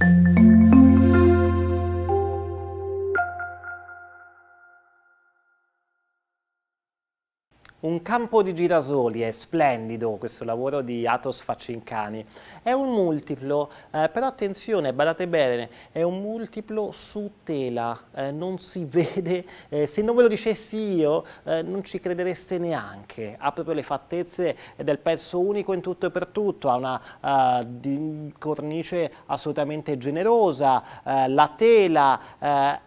thank you Un campo di girasoli, è splendido questo lavoro di Atos Facincani. È un multiplo, eh, però attenzione, badate bene, è un multiplo su tela, eh, non si vede, eh, se non ve lo dicessi io eh, non ci credereste neanche. Ha proprio le fattezze del pezzo unico in tutto e per tutto, ha una eh, cornice assolutamente generosa, eh, la tela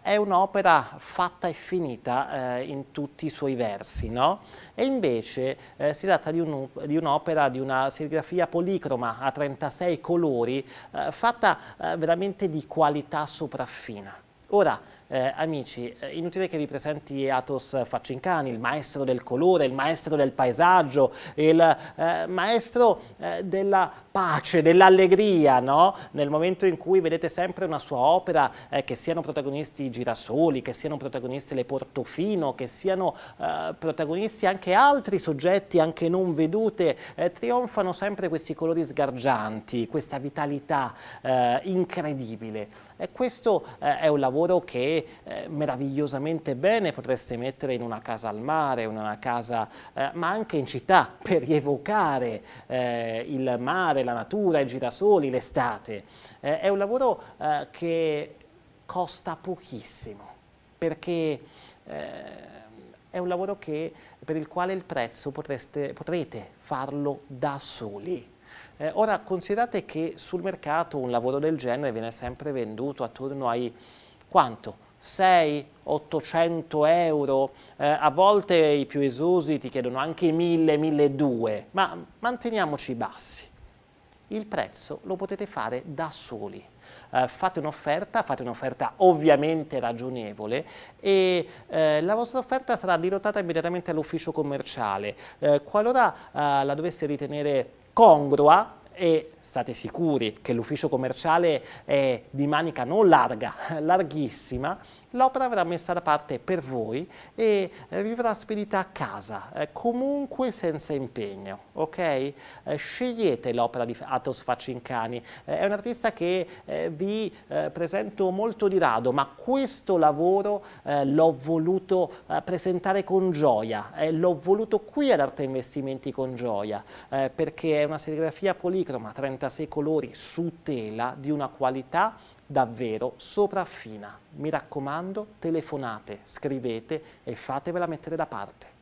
è un'opera fatta e finita in tutti i suoi versi, no? E e invece eh, si tratta di, un'opera, un di una serigrafia policroma a 36 colori, eh, fatta eh, veramente di qualità sopraffina. Ora, eh, amici, eh, inutile che vi presenti Atos Faccincani, il maestro del colore, il maestro del paesaggio, il eh, maestro eh, della pace, dell'allegria, no? Nel momento in cui vedete sempre una sua opera, eh, che siano protagonisti i girasoli, che siano protagonisti le Portofino, che siano eh, protagonisti anche altri soggetti, anche non vedute, trionfano sempre questi colori sgargianti, questa vitalità incredibile. E questo eh, è un lavoro che eh, meravigliosamente bene potreste mettere in una casa al mare, in una casa, eh, ma anche in città, per rievocare eh, il mare, la natura, i girasoli, l'estate. Eh, è un lavoro eh, che costa pochissimo, perché è un lavoro che, per il quale il prezzo potreste, potrete farlo da soli. Eh, ora considerate che sul mercato un lavoro del genere viene sempre venduto attorno ai quanto? 600-800 euro, eh, a volte i più esosi ti chiedono anche 1000-1200, ma manteniamoci bassi il prezzo lo potete fare da soli. Eh, fate un'offerta, fate un'offerta ovviamente ragionevole e eh, la vostra offerta sarà dirottata immediatamente all'ufficio commerciale. Eh, qualora eh, la dovesse ritenere congrua, e state sicuri che l'ufficio commerciale è di manica non larga, larghissima, l'opera verrà messa da parte per voi e vivrà spedita a casa, eh, comunque senza impegno, ok? Eh, scegliete l'opera di Atos Facincani, eh, è un artista che vi presento molto di rado, ma questo lavoro l'ho voluto presentare con gioia, l'ho voluto qui ad Arte Investimenti con gioia, perché è una serigrafia policroma, 36 colori su tela di una qualità davvero sopraffina. Mi raccomando, telefonate, scrivete e fatevela mettere da parte.